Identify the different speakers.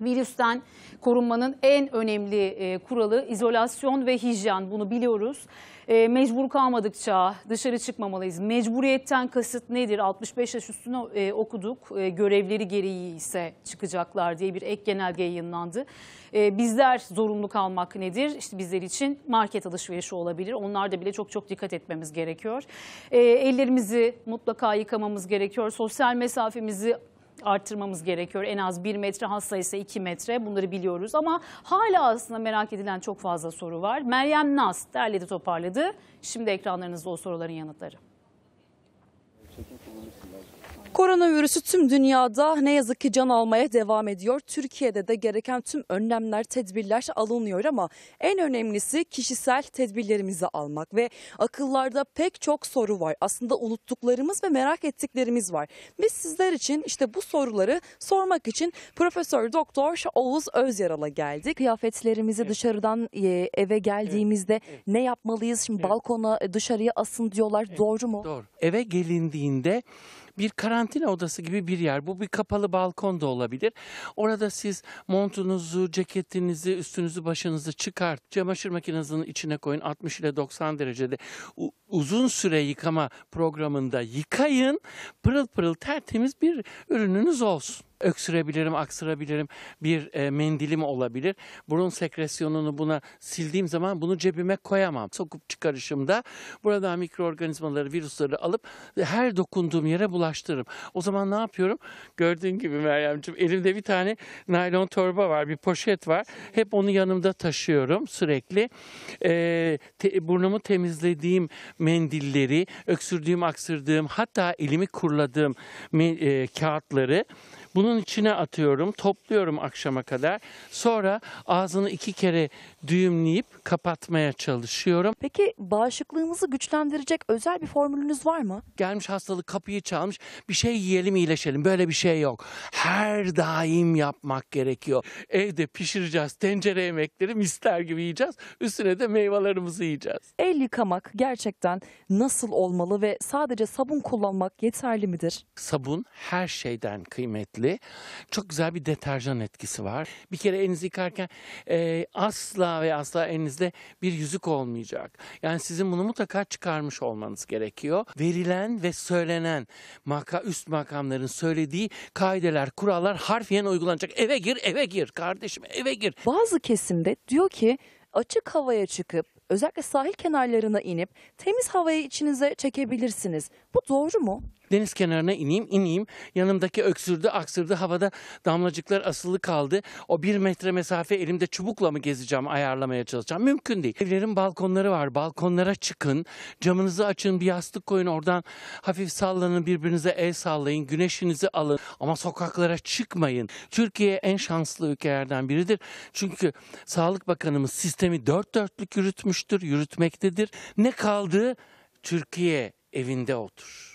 Speaker 1: Virüsten korunmanın en önemli e, kuralı izolasyon ve hijyen bunu biliyoruz. E, mecbur kalmadıkça dışarı çıkmamalıyız. Mecburiyetten kasıt nedir? 65 yaş üstüne e, okuduk. E, görevleri gereği ise çıkacaklar diye bir ek genelge yayınlandı. E, bizler zorunlu kalmak nedir? İşte bizler için market alışverişi olabilir. Onlar da bile çok çok dikkat etmemiz gerekiyor. E, ellerimizi mutlaka yıkamamız gerekiyor. Sosyal mesafemizi artırmamız gerekiyor. En az 1 metre, hasta ise 2 metre bunları biliyoruz. Ama hala aslında merak edilen çok fazla soru var. Meryem Naz derledi toparladı. Şimdi ekranlarınızda o soruların yanıtları.
Speaker 2: Koronavirüsü tüm dünyada ne yazık ki can almaya devam ediyor. Türkiye'de de gereken tüm önlemler, tedbirler alınıyor ama en önemlisi kişisel tedbirlerimizi almak ve akıllarda pek çok soru var. Aslında unuttuklarımız ve merak ettiklerimiz var. Biz sizler için işte bu soruları sormak için Profesör Doktor Oğuz Özyaral'a geldik. Kıyafetlerimizi evet. dışarıdan e, eve geldiğimizde evet. ne yapmalıyız? Şimdi evet. balkona e, dışarıya asın diyorlar. Evet. Doğru mu?
Speaker 3: Doğru. Eve gelindiğinde geldiğinde bir karantina odası gibi bir yer. Bu bir kapalı balkon da olabilir. Orada siz montunuzu, ceketinizi, üstünüzü, başınızı çıkart. Çamaşır makinesinin içine koyun. 60 ile 90 derecede uzun süre yıkama programında yıkayın. Pırıl pırıl tertemiz bir ürününüz olsun öksürebilirim, aksırabilirim. Bir e, mendilim olabilir. Burun sekresyonunu buna sildiğim zaman bunu cebime koyamam. Sokup çıkarışımda burada mikroorganizmaları, virüsleri alıp her dokunduğum yere bulaştırırım. O zaman ne yapıyorum? Gördüğün gibi Meryemciğim elimde bir tane naylon torba var, bir poşet var. Hep onu yanımda taşıyorum sürekli. E, te, burnumu temizlediğim mendilleri, öksürdüğüm, aksırdığım, hatta elimi kurladığım e, kağıtları bunun içine atıyorum, topluyorum akşama kadar. Sonra ağzını iki kere düğümleyip kapatmaya çalışıyorum. Peki bağışıklığımızı güçlendirecek özel bir formülünüz var mı? Gelmiş hastalık kapıyı çalmış. Bir şey yiyelim iyileşelim. Böyle bir şey yok. Her daim yapmak gerekiyor. Evde pişireceğiz. Tencere yemekleri mister gibi yiyeceğiz. Üstüne de meyvelerimizi yiyeceğiz. El yıkamak gerçekten nasıl olmalı ve sadece sabun kullanmak yeterli midir? Sabun her şeyden kıymetli gibi çok güzel bir deterjan etkisi var. Bir kere elinizi yıkarken e, asla ve asla elinizde bir yüzük olmayacak. Yani sizin bunu mutlaka çıkarmış olmanız gerekiyor. Verilen ve söylenen maka, üst makamların söylediği kaideler, kurallar harfiyen uygulanacak. Eve gir, eve gir kardeşim eve gir. Bazı
Speaker 2: kesimde diyor ki açık havaya çıkıp özellikle sahil kenarlarına inip temiz havayı içinize çekebilirsiniz. Bu doğru mu?
Speaker 3: Deniz kenarına ineyim ineyim. Yanımdaki öksürdü aksırdı havada damlacıklar asılı kaldı. O bir metre mesafe elimde çubukla mı gezeceğim ayarlamaya çalışacağım. Mümkün değil. Evlerin balkonları var. Balkonlara çıkın. Camınızı açın bir yastık koyun oradan hafif sallanın birbirinize el sallayın. Güneşinizi alın ama sokaklara çıkmayın. Türkiye en şanslı ülkelerden biridir. Çünkü Sağlık Bakanımız sistemi dört dörtlük yürütmüştür, yürütmektedir. Ne kaldı? Türkiye evinde otur.